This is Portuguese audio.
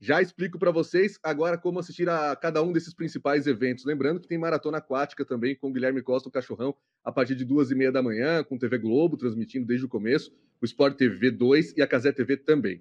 Já explico para vocês agora como assistir a cada um desses principais eventos. Lembrando que tem maratona aquática também com o Guilherme Costa, o Cachorrão, a partir de duas e meia da manhã, com TV Globo transmitindo desde o começo, o Sport TV 2 e a Casé TV também.